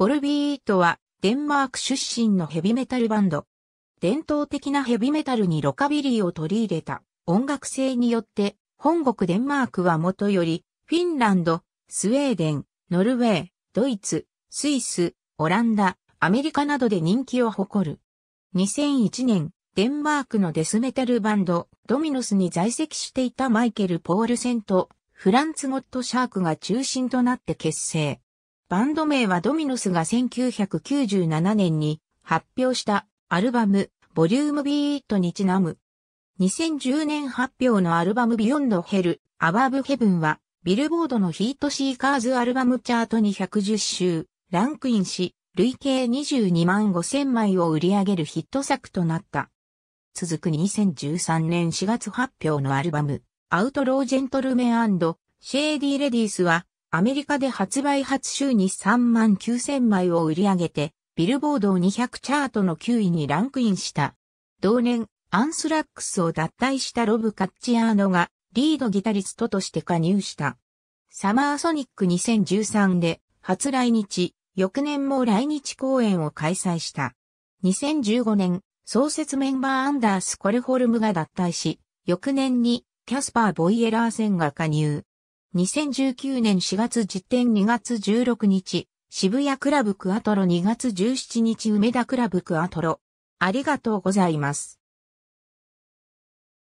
ボルビーとトはデンマーク出身のヘビメタルバンド。伝統的なヘビメタルにロカビリーを取り入れた音楽性によって本国デンマークはもとよりフィンランド、スウェーデン、ノルウェー、ドイツ、スイス、オランダ、アメリカなどで人気を誇る。2001年、デンマークのデスメタルバンド、ドミノスに在籍していたマイケル・ポールセンと、フランツ・ゴット・シャークが中心となって結成。バンド名はドミノスが1997年に発表したアルバム、ボリュームビートにちなむ。2010年発表のアルバムビヨンドヘル、アバーブヘブンは、ビルボードのヒートシーカーズアルバムチャートに1 0周ランクインし、累計22万5千枚を売り上げるヒット作となった。続く2013年4月発表のアルバム、アウトロージェントルメンシェーディーレディースは、アメリカで発売初週に3万9000枚を売り上げて、ビルボード200チャートの9位にランクインした。同年、アンスラックスを脱退したロブ・カッチアーノがリードギタリストとして加入した。サマーソニック2013で初来日、翌年も来日公演を開催した。2015年、創設メンバーアンダース・コルホルムが脱退し、翌年にキャスパー・ボイエラー戦が加入。2019年4月時点2月16日、渋谷クラブクアトロ2月17日梅田クラブクアトロ。ありがとうございます。